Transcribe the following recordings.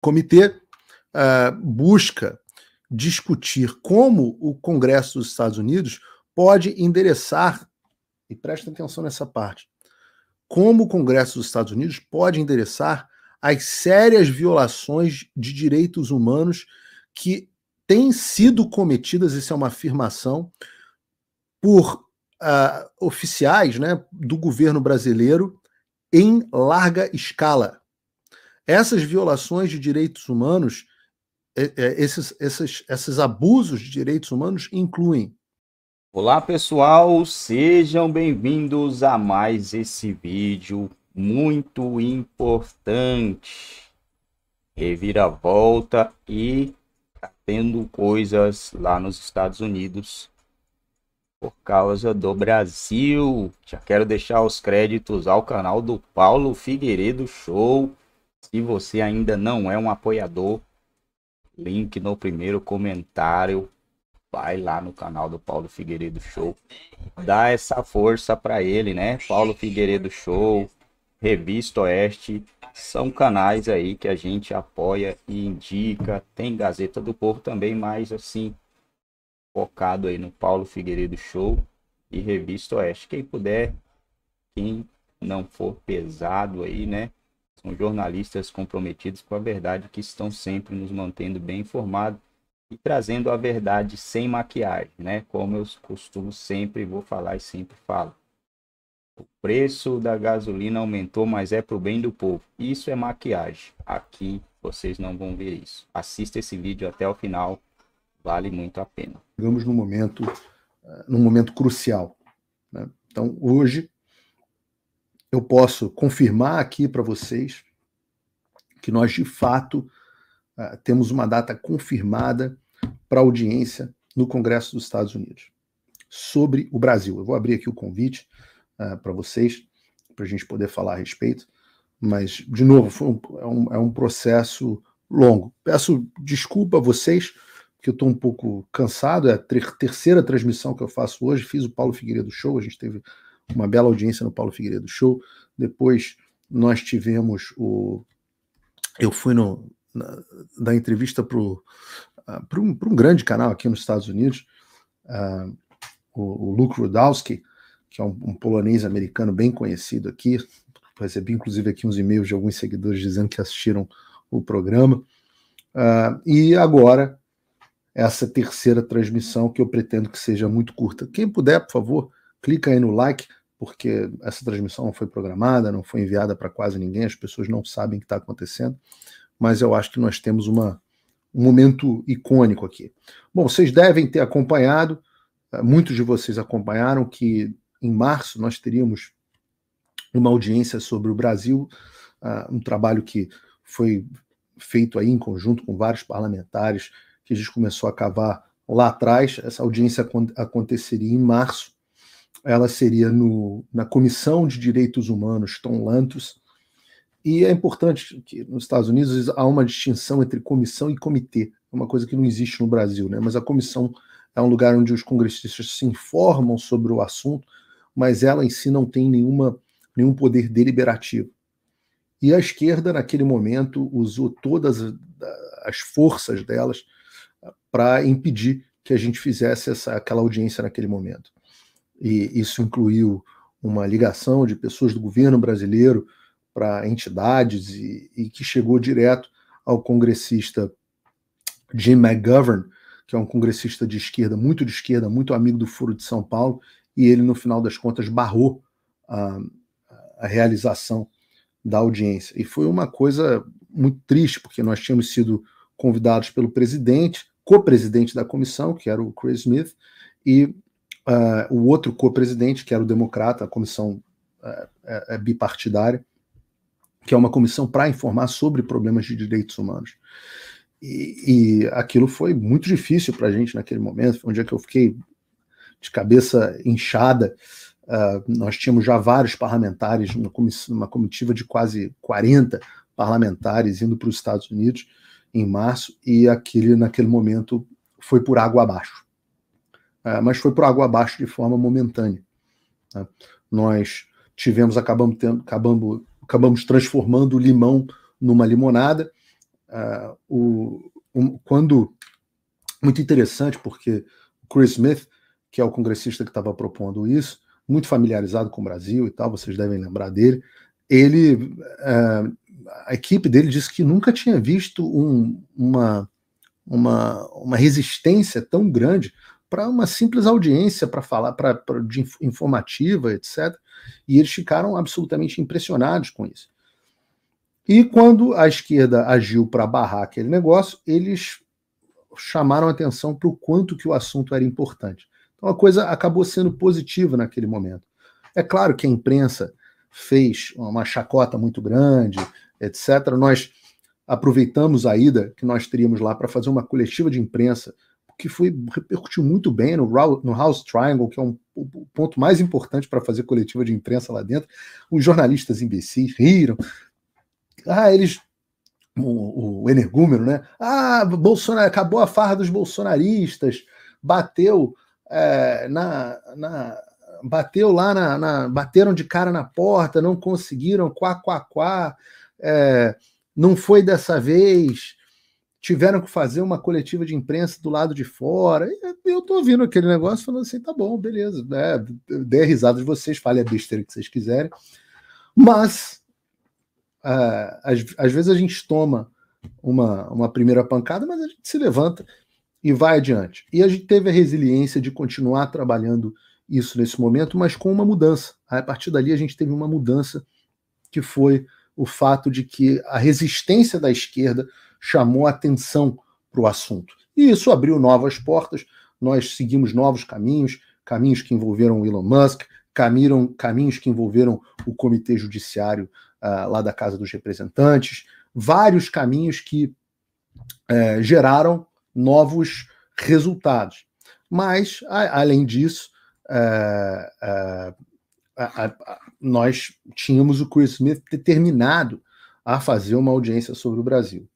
comitê uh, busca discutir como o Congresso dos Estados Unidos pode endereçar, e presta atenção nessa parte, como o Congresso dos Estados Unidos pode endereçar as sérias violações de direitos humanos que têm sido cometidas, isso é uma afirmação, por uh, oficiais né, do governo brasileiro em larga escala essas violações de direitos humanos, é, é, esses, esses, esses abusos de direitos humanos incluem. Olá pessoal, sejam bem-vindos a mais esse vídeo muito importante. Reviravolta e tá tendo coisas lá nos Estados Unidos por causa do Brasil. Já quero deixar os créditos ao canal do Paulo Figueiredo Show se você ainda não é um apoiador, link no primeiro comentário. Vai lá no canal do Paulo Figueiredo Show. Dá essa força para ele, né? Paulo Figueiredo Show, Revista Oeste, são canais aí que a gente apoia e indica. Tem Gazeta do Povo também, mas assim, focado aí no Paulo Figueiredo Show e Revista Oeste. Quem puder, quem não for pesado aí, né? São jornalistas comprometidos com a verdade que estão sempre nos mantendo bem informados e trazendo a verdade sem maquiagem, né? Como eu costumo sempre vou falar e sempre falo. O preço da gasolina aumentou, mas é pro bem do povo. Isso é maquiagem. Aqui vocês não vão ver isso. Assista esse vídeo até o final, vale muito a pena. Chegamos num momento, eh, num momento crucial. Né? Então, hoje, eu posso confirmar aqui para vocês que nós, de fato, ah, temos uma data confirmada para audiência no Congresso dos Estados Unidos sobre o Brasil. Eu vou abrir aqui o convite uh, ah, para vocês, para a gente poder falar a respeito, mas, de novo, um, é, um, é, um, processo longo. Peço desculpa a vocês, que eu estou um pouco cansado, é a ter terceira transmissão que eu faço hoje, fiz o Paulo Figueiredo Show, a gente teve uma bela audiência no Paulo Figueiredo Show. Depois nós tivemos o. Eu fui no, na, da entrevista para uh, um, um, grande canal aqui nos Estados Unidos, uh, o, o Luke Rudowski, que é um, um, polonês americano bem conhecido aqui. Recebi inclusive aqui uns e-mails de alguns seguidores dizendo que assistiram o programa. Uh, e agora, essa terceira transmissão que eu pretendo que seja muito curta. Quem puder, por favor, clica aí no like porque essa transmissão não foi programada, não foi enviada para quase ninguém, as pessoas não sabem o que está acontecendo, mas eu acho que nós temos uma, um momento icônico aqui. Bom, vocês devem ter acompanhado, eh, muitos de vocês acompanharam que em março nós teríamos uma audiência sobre o Brasil, uh, um trabalho que foi feito aí em conjunto com vários parlamentares, que a gente começou a cavar lá atrás. Essa audiência aconteceria em março ela seria no, na Comissão de Direitos Humanos Tom Lantos. E é importante que nos Estados Unidos há uma distinção entre comissão e comitê, é uma coisa que não existe no Brasil, né? Mas a comissão é um lugar onde os congressistas se informam sobre o assunto, mas ela em si não tem nenhuma, nenhum poder deliberativo. E a esquerda, naquele momento, usou todas as forças delas ah, para impedir que a gente fizesse essa, aquela audiência naquele momento e isso incluiu uma ligação de pessoas do governo brasileiro para entidades e, e, que chegou direto ao congressista Jim McGovern, que é um congressista de esquerda, muito de esquerda, muito amigo do Foro de São Paulo, e ele, no final das contas, barrou a, a realização da audiência. E foi uma coisa muito triste, porque nós tínhamos sido convidados pelo presidente, co-presidente da comissão, que era o Chris Smith, e uh, o outro co-presidente, que era o democrata, a comissão uh, bipartidária, que é uma comissão para informar sobre problemas de direitos humanos. E, e aquilo foi muito difícil para a gente naquele momento, foi um dia é que eu fiquei de cabeça inchada. Uh, nós tínhamos já vários parlamentares, uma, uma comitiva de quase 40 parlamentares indo para os Estados Unidos em março, e aquele, naquele momento foi por água abaixo. É, mas foi por água abaixo de forma momentânea. Né? Nós tivemos, acabamos, tendo, acabamos, acabamos transformando o limão numa limonada. Uh, o, um, quando muito interessante porque o Chris Smith, que é o congressista que estava propondo isso, muito familiarizado com o Brasil e tal, vocês devem lembrar dele. Ele, uh, a equipe dele disse que nunca tinha visto um, uma, uma, uma resistência tão grande para uma simples audiência para falar para de informativa, etc. E eles ficaram absolutamente impressionados com isso. E quando a esquerda agiu para barrar aquele negócio, eles chamaram atenção para o quanto que o assunto era importante. Então a coisa acabou sendo positiva naquele momento. É claro que a imprensa fez uma chacota muito grande, etc. Nós aproveitamos a ida que nós teríamos lá para fazer uma coletiva de imprensa que foi repercutiu muito bem no, no House Triangle, que é um, o ponto mais importante para fazer coletiva de imprensa lá dentro. Os jornalistas imbecis riram. Ah, eles o, o energúmeno, né? Ah, Bolsonaro acabou a farra dos bolsonaristas, bateu é, na, na, bateu lá na, na, bateram de cara na porta, não conseguiram, quá quá quá, é, não foi dessa vez tiveram que fazer uma coletiva de imprensa do lado de fora. Eu tô ouvindo aquele negócio falando assim, tá bom, beleza, né? dê a risada de vocês, fale a besteira que vocês quiserem. Mas é, às, às vezes a gente toma uma, uma primeira pancada, mas a gente se levanta e vai adiante. E a gente teve a resiliência de continuar trabalhando isso nesse momento, mas com uma mudança. A partir dali a gente teve uma mudança que foi o fato de que a resistência da esquerda chamou atenção para o assunto. E isso abriu novas portas, nós seguimos novos caminhos, caminhos que envolveram o Elon Musk, caminham, caminhos que envolveram o Comitê Judiciário uh, lá da Casa dos Representantes, vários caminhos que uh, geraram novos resultados. Mas, a, além disso, uh, a, nós tínhamos o Chris Smith determinado a fazer uma audiência sobre o Brasil.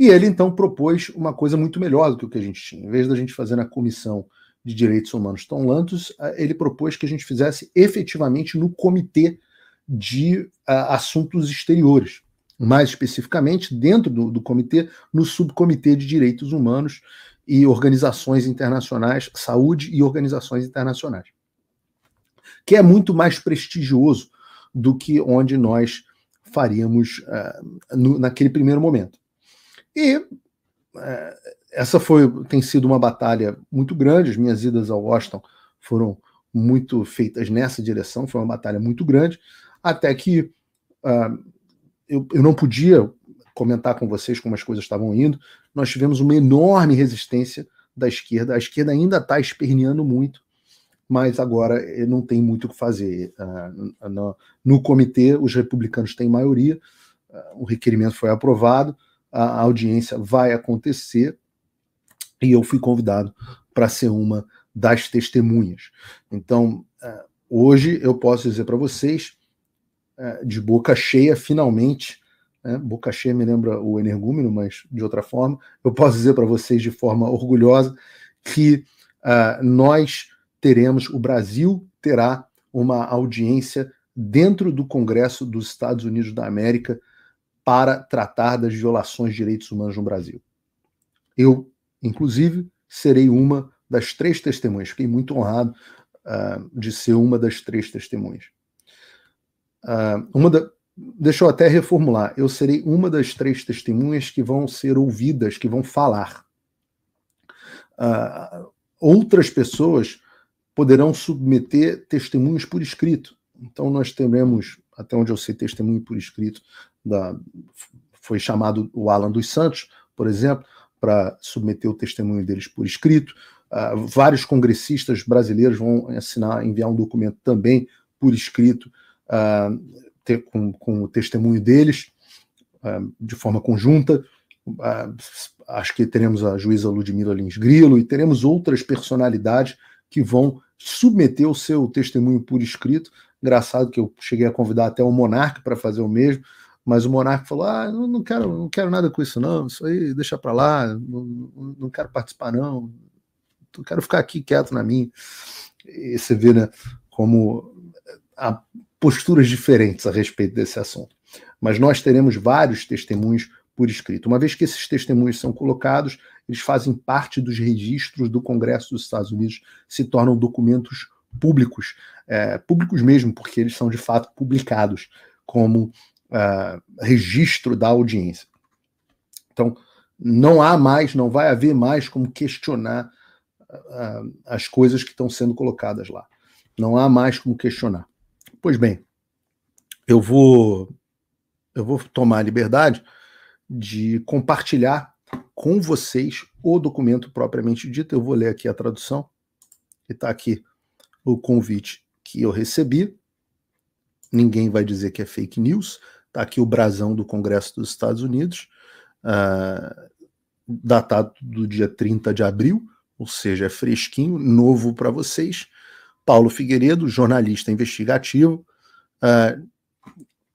E ele então propôs uma coisa muito melhor do que o que a gente tinha. Em vez da gente fazer na comissão de direitos humanos Tom Lantos, ele propôs que a gente fizesse efetivamente no comitê de assuntos exteriores, mais especificamente dentro do, do comitê, no subcomitê de direitos humanos e organizações internacionais, saúde e organizações internacionais, que é muito mais prestigioso do que onde nós faríamos uh, no, naquele primeiro momento. E é, essa foi tem sido uma batalha muito grande. As minhas idas ao Washington foram muito feitas nessa direção. Foi uma batalha muito grande, até que uh, eu, eu não podia comentar com vocês como as coisas estavam indo. Nós tivemos uma enorme resistência da esquerda. A esquerda ainda está esperneando muito, mas agora eh, não tem muito o que fazer. Uh, no, no comitê, os republicanos têm maioria. Uh, o requerimento foi aprovado a audiência vai acontecer e eu fui convidado para ser uma das testemunhas. Então, é, hoje eu posso dizer para vocês, é, de boca cheia, finalmente, né, boca cheia me lembra o energúmeno, mas de outra forma, eu posso dizer para vocês de forma orgulhosa que uh, nós teremos, o Brasil terá uma audiência dentro do Congresso dos Estados Unidos da América para tratar das violações de direitos humanos no Brasil. Eu, inclusive, serei uma das três testemunhas. Fiquei muito honrado uh, de ser uma das três testemunhas. Uh, uma da, deixa eu até reformular. Eu serei uma das três testemunhas que vão ser ouvidas, que vão falar. Uh, outras pessoas poderão submeter testemunhos por escrito. Então, nós teremos, até onde eu sei, testemunho por escrito da, foi chamado o Alan dos Santos, por exemplo, para submeter o testemunho deles por escrito. Uh, vários congressistas brasileiros vão assinar, enviar um documento também por escrito uh, ah, ter, com, com, o testemunho deles, uh, de forma conjunta. acho que teremos a juíza Ludmila Lins Grilo e teremos outras personalidades que vão submeter o seu testemunho por escrito. Engraçado que eu cheguei a convidar até o Monarque para fazer o mesmo, mas o monarca falou: ah, não quero, não quero nada com isso, não. Isso aí deixa para lá, não, não quero participar, não. Eu quero ficar aqui quieto na minha. E você vê, né, como eh, há posturas diferentes a respeito desse assunto. Mas nós teremos vários testemunhos por escrito. Uma vez que esses testemunhos são colocados, eles fazem parte dos registros do Congresso dos Estados Unidos, se tornam documentos públicos, é, públicos mesmo, porque eles são de fato publicados como uh, registro da audiência. Então, não há mais, não vai haver mais como questionar uh, as coisas que estão sendo colocadas lá. Não há mais como questionar. Pois bem, eu vou eu vou tomar a liberdade de compartilhar com vocês o documento propriamente dito. Eu vou ler aqui a tradução, que está aqui o convite que eu recebi. Ninguém vai dizer que é fake news, Está aqui o brasão do Congresso dos Estados Unidos, uh, datado do dia 30 de abril, ou seja, é fresquinho, novo para vocês. Paulo Figueiredo, jornalista investigativo. Uh,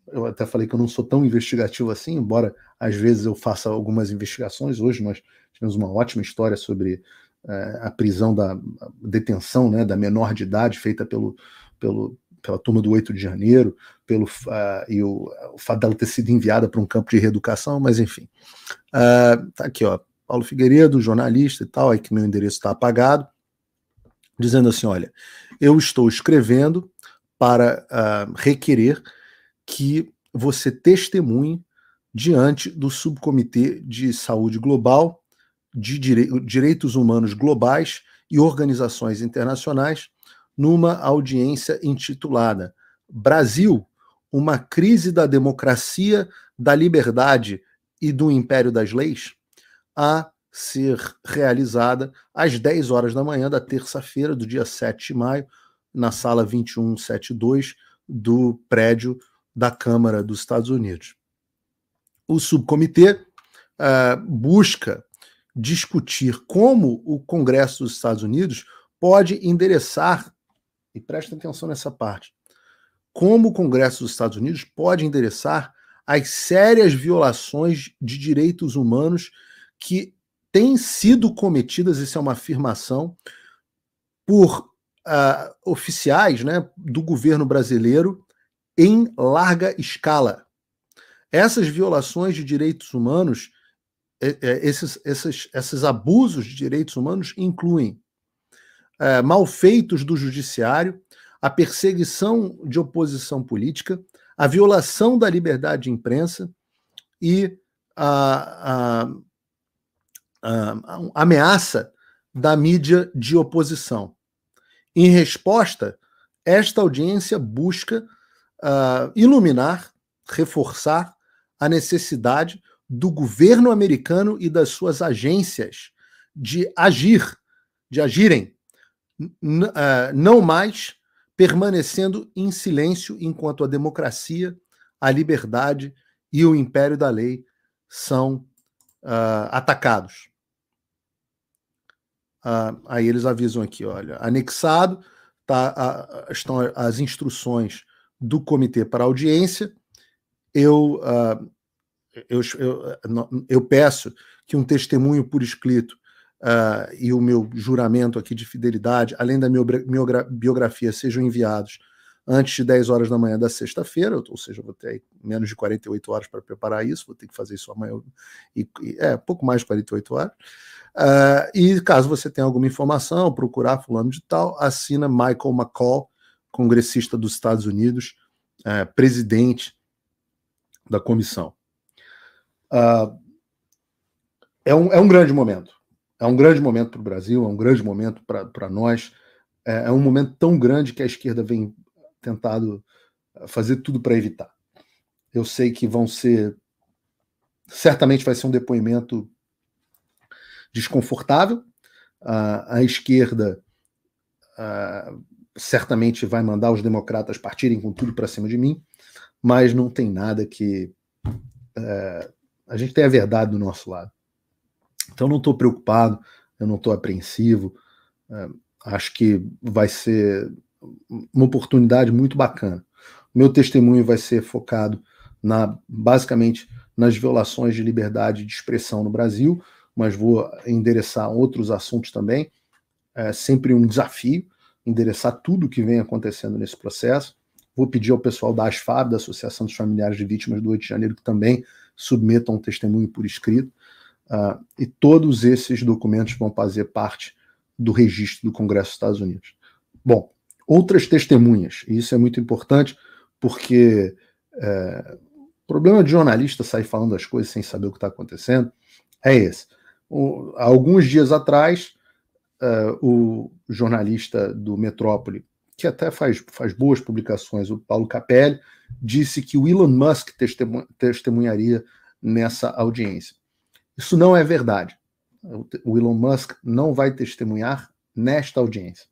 eu até falei que eu não sou tão investigativo assim, embora às vezes eu faça algumas investigações. Hoje nós tivemos uma ótima história sobre uh, a prisão da a detenção né, da menor de idade feita pelo, pelo, pela turma do 8 de janeiro pelo uh, e o, o fato dela ter sido enviada para um campo de reeducação, mas enfim. Uh, tá aqui, ó, Paulo Figueiredo, jornalista e tal, aí que meu endereço está apagado, dizendo assim: olha, eu estou escrevendo para uh, requerer que você testemunhe diante do Subcomitê de Saúde Global, de Direitos Humanos Globais e Organizações Internacionais, numa audiência intitulada Brasil uma crise da democracia, da liberdade e do império das leis a ser realizada às 10 horas da manhã da terça-feira, do dia 7 de maio, na sala 2172 do prédio da Câmara dos Estados Unidos. O subcomitê uh, busca discutir como o Congresso dos Estados Unidos pode endereçar, e presta atenção nessa parte, como o Congresso dos Estados Unidos pode endereçar as sérias violações de direitos humanos que têm sido cometidas, isso é uma afirmação, por uh, oficiais né, do governo brasileiro em larga escala. Essas violações de direitos humanos, é, é, esses, esses, esses abusos de direitos humanos incluem eh, malfeitos do judiciário, a perseguição de oposição política, a violação da liberdade de imprensa e a, a, a ameaça da mídia de oposição. Em resposta, esta audiência busca uh, iluminar, reforçar a necessidade do governo americano e das suas agências de agir, de agirem, uh, não mais permanecendo em silêncio enquanto a democracia, a liberdade e o império da lei são uh, atacados. Uh, aí eles avisam aqui, olha, anexado tá, uh, estão as instruções do comitê para audiência. Eu, ah, eu, eu, eu peço que um testemunho por escrito uh, e o meu juramento aqui de fidelidade, além da minha biografia, sejam enviados antes de 10 horas da manhã da sexta-feira, ou seja, vou ter menos de 48 horas para preparar isso, vou ter que fazer isso amanhã, e, é, pouco mais de 48 horas. Uh, e caso você tenha alguma informação, procurar fulano de tal, assina Michael McCall, congressista dos Estados Unidos, uh, presidente da comissão. Uh, é, um, é um grande momento. É um grande momento para o Brasil, é um grande momento para nós. É, é, um momento tão grande que a esquerda vem tentado eh, fazer tudo para evitar. Eu sei que vão ser. Certamente vai ser um depoimento desconfortável. Uh, a esquerda uh, certamente vai mandar os democratas partirem com tudo para cima de mim, mas não tem nada que. Uh, a gente tem a verdade do nosso lado. Então não estou preocupado, eu não estou apreensivo. É, acho que vai ser uma oportunidade muito bacana. Meu testemunho vai ser focado na basicamente nas violações de liberdade de expressão no Brasil, mas vou endereçar outros assuntos também. É sempre um desafio endereçar tudo o que vem acontecendo nesse processo. Vou pedir ao pessoal da ASFAB, da Associação dos Familiares de Vítimas do 8 de Janeiro, que também submetam um testemunho por escrito. Uh, e todos esses documentos vão fazer parte do registro do Congresso dos Estados Unidos. Bom, outras testemunhas, e isso é muito importante, porque é, o problema de jornalista sair falando as coisas sem saber o que está acontecendo é esse. O, alguns dias atrás, uh, o jornalista do Metrópole, que até faz, faz boas publicações, o Paulo Capelli, disse que o Elon Musk testemunharia nessa audiência. Isso não é verdade. O Elon Musk não vai testemunhar nesta audiência.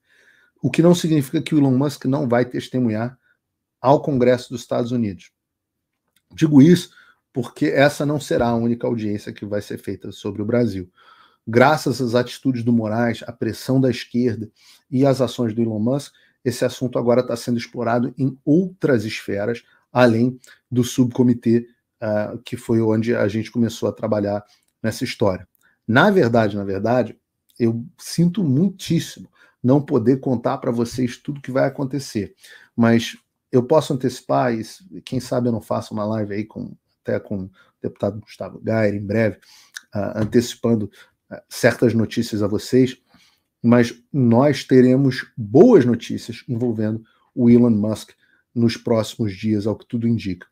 O que não significa que o Elon Musk não vai testemunhar ao Congresso dos Estados Unidos. Digo isso porque essa não será a única audiência que vai ser feita sobre o Brasil. Graças às atitudes do Moraes, à pressão da esquerda e às ações do Elon Musk, esse assunto agora está sendo explorado em outras esferas, além do subcomitê uh, que foi onde a gente começou a trabalhar nessa história. Na verdade, na verdade, eu sinto muitíssimo não poder contar para vocês tudo que vai acontecer, mas eu posso antecipar e quem sabe eu não faço uma live aí com até com o deputado Gustavo Gayer em breve, uh, antecipando uh, certas notícias a vocês, mas nós teremos boas notícias envolvendo o Elon Musk nos próximos dias, ao que tudo indica.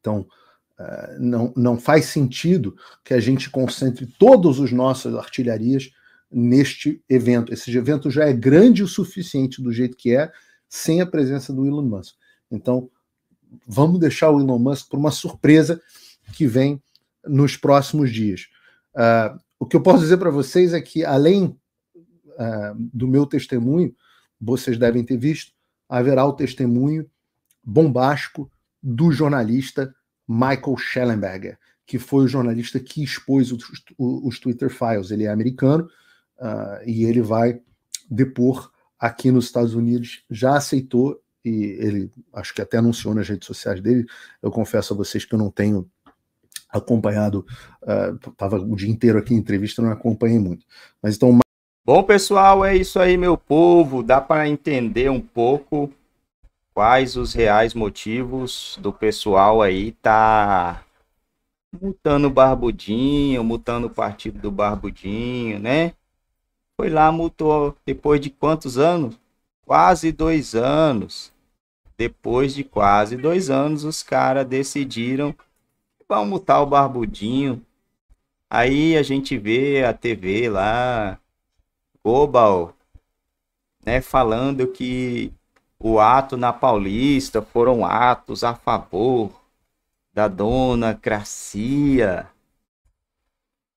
Então, não, não faz sentido que a gente concentre todas as nossas artilharias neste evento. Esse evento já é grande o suficiente do jeito que é, sem a presença do Elon Musk. Então, vamos deixar o Elon Musk para uma surpresa que vem nos próximos dias. Uh, o que eu posso dizer para vocês é que, além uh, do meu testemunho, vocês devem ter visto, haverá o testemunho bombástico do jornalista Michael Schellenberger, que foi o jornalista que expôs os, os Twitter Files. Ele é americano uh, e ele vai depor aqui nos Estados Unidos. Já aceitou e ele acho que até anunciou nas redes sociais dele. Eu confesso a vocês que eu não tenho acompanhado, estava ah, uh, o dia inteiro aqui em entrevista, não acompanhei muito. Mas então. Bom, pessoal, é isso aí, meu povo. Dá para entender um pouco quais os reais motivos do pessoal aí tá mutando o Barbudinho, mutando o partido do Barbudinho, né? Foi lá, mutou depois de quantos anos? Quase dois anos. Depois de quase dois anos, os caras decidiram que vão mutar o Barbudinho. Aí a gente vê a TV lá, Global, né, falando que o ato na Paulista foram atos a favor da cracia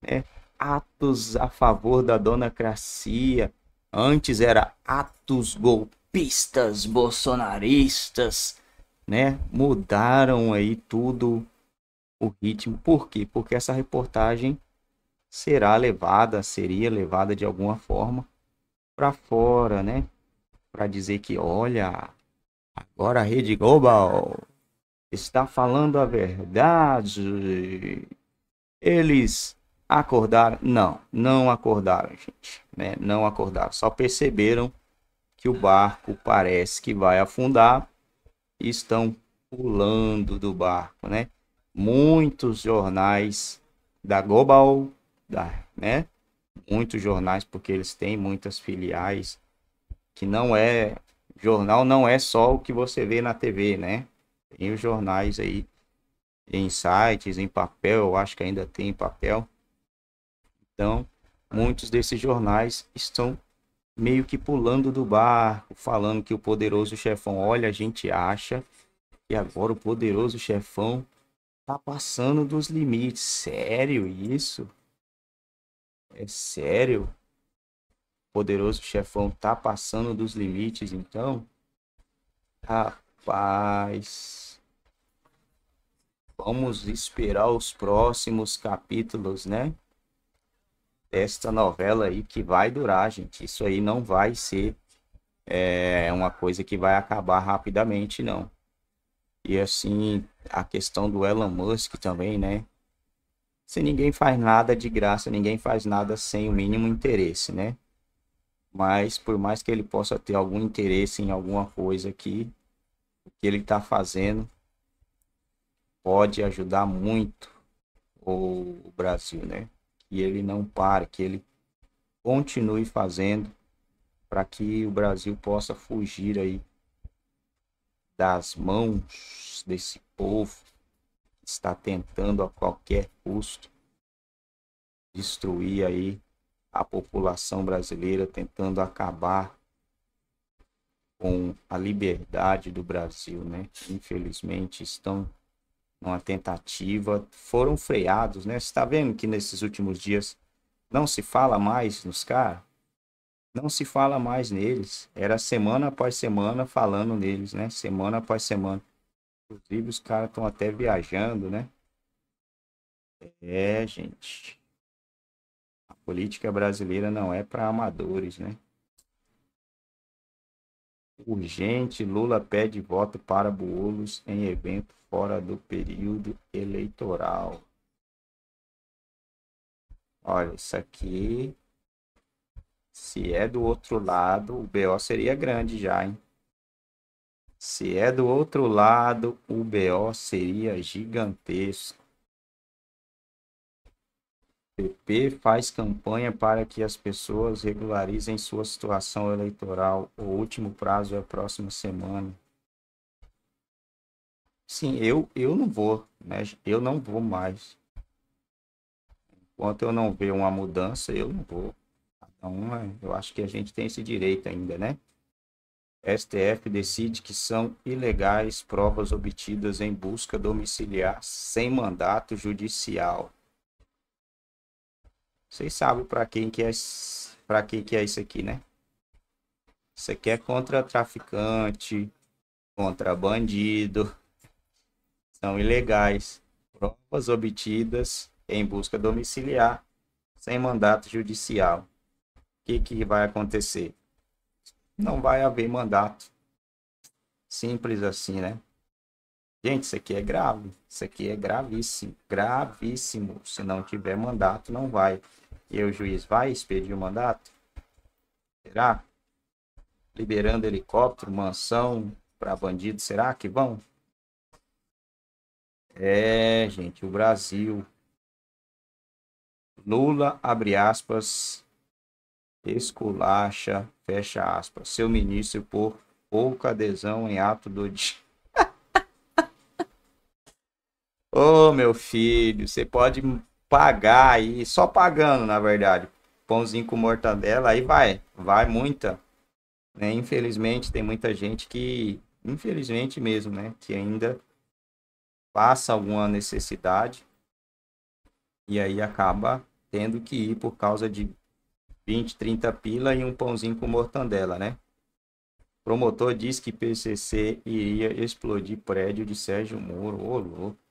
Né? Atos a favor da dona cracia Antes era atos golpistas, bolsonaristas, né? Mudaram aí tudo o ritmo. Por quê? Porque essa reportagem será levada, seria levada de alguma forma para fora, né? para dizer que, olha, agora a Rede Global está falando a verdade. Eles acordaram. Não, não acordaram, gente. Né? Não acordaram. Só perceberam que o barco parece que vai afundar e estão pulando do barco, né? Muitos jornais da Global, da, né? Muitos jornais, porque eles têm muitas filiais que não é jornal não é só o que você vê na TV, né? Tem os jornais aí em sites, em papel, eu acho que ainda tem em papel. Então, muitos desses jornais estão meio que pulando do barco, falando que o poderoso chefão, olha, a gente acha que agora o poderoso chefão tá passando dos limites. Sério isso? É sério? poderoso chefão tá passando dos limites, então. Rapaz. Vamos esperar os próximos capítulos, né? Desta novela aí que vai durar, gente. Isso aí não vai ser é, uma coisa que vai acabar rapidamente, não. E assim, a questão do Elon Musk também, né? Se ninguém faz nada de graça, ninguém faz nada sem o mínimo interesse, né? Mas por mais que ele possa ter algum interesse em alguma coisa aqui, o que ele está fazendo pode ajudar muito o Brasil, né? Que ele não pare, que ele continue fazendo para que o Brasil possa fugir aí das mãos desse povo que está tentando a qualquer custo destruir aí a população brasileira, tentando acabar com a liberdade do Brasil, né? Infelizmente estão numa tentativa, foram freados, né? Você está vendo que nesses últimos dias não se fala mais nos caras, não se fala mais neles. Era semana após semana falando neles, né? Semana após semana. Inclusive os caras estão até viajando, né? É, gente. Política brasileira não é para amadores, né? Urgente, Lula pede voto para Boulos em evento fora do período eleitoral. Olha, isso aqui. Se é do outro lado, o BO seria grande já, hein? Se é do outro lado, o BO seria gigantesco. PP faz campanha para que as pessoas regularizem sua situação eleitoral. O último prazo é a próxima semana. Sim, eu, eu não vou, né? Eu não vou mais. Enquanto eu não ver uma mudança, eu não vou. Então, eu acho que a gente tem esse direito ainda, né? STF decide que são ilegais provas obtidas em busca domiciliar sem mandato judicial. Vocês sabem para quem que é para quem que é isso aqui, né? Isso aqui é contra traficante, contra bandido. São ilegais. Provas obtidas em busca domiciliar sem mandato judicial. O que, que vai acontecer? Não vai haver mandato. Simples assim, né? Gente, isso aqui é grave. Isso aqui é gravíssimo. Gravíssimo. Se não tiver mandato, não vai. E o juiz vai expedir o mandato? Será? Liberando helicóptero, mansão para bandido, será que vão? É, gente, o Brasil. Lula, abre aspas, esculacha, fecha aspas, seu ministro por pouca adesão em ato do dia. Ô, oh, meu filho, você pode pagar aí, só pagando, na verdade. Pãozinho com mortadela, aí vai, vai muita. Né? Infelizmente, tem muita gente que, infelizmente mesmo, né? Que ainda passa alguma necessidade e aí acaba tendo que ir por causa de 20, 30 pila e um pãozinho com mortandela, né? Promotor diz que PCC iria explodir prédio de Sérgio Moro. Ô, louco.